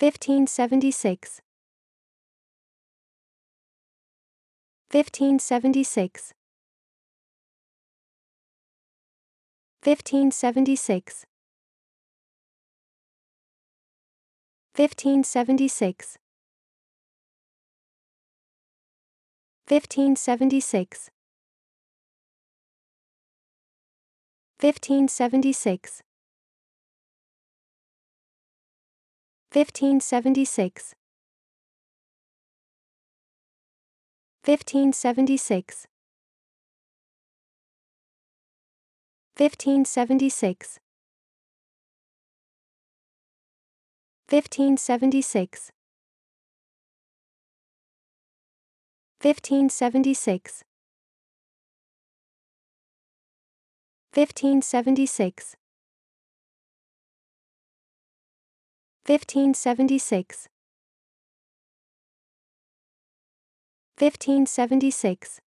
1576 1576 1576 1576 1576 1576 1576 1576 1576 1576 1576 1576 1576 1576